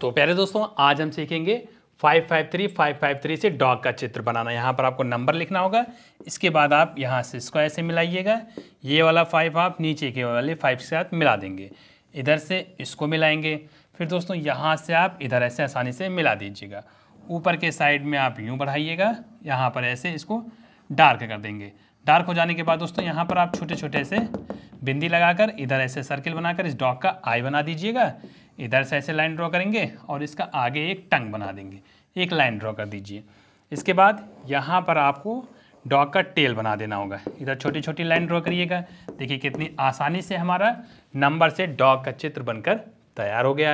तो प्यारे दोस्तों आज हम सीखेंगे 553 553 से डॉग का चित्र बनाना यहाँ पर आपको नंबर लिखना होगा इसके बाद आप यहाँ से इसको ऐसे मिलाइएगा ये वाला फाइव आप नीचे के वाले फाइव के साथ मिला देंगे इधर से इसको मिलाएंगे फिर दोस्तों यहाँ से आप इधर ऐसे आसानी से मिला दीजिएगा ऊपर के साइड में आप यूँ बढ़ाइएगा यहाँ पर ऐसे इसको डार्क कर देंगे डार्क हो जाने के बाद दोस्तों यहाँ पर आप छोटे छोटे से बिंदी लगाकर इधर ऐसे सर्किल बनाकर इस डॉग का आई बना दीजिएगा इधर से ऐसे लाइन ड्रॉ करेंगे और इसका आगे एक टंग बना देंगे एक लाइन ड्रॉ कर दीजिए इसके बाद यहाँ पर आपको डॉग का टेल बना देना होगा इधर छोटी छोटी लाइन ड्रॉ करिएगा देखिए कितनी आसानी से हमारा नंबर से डॉग का चित्र बनकर तैयार हो गया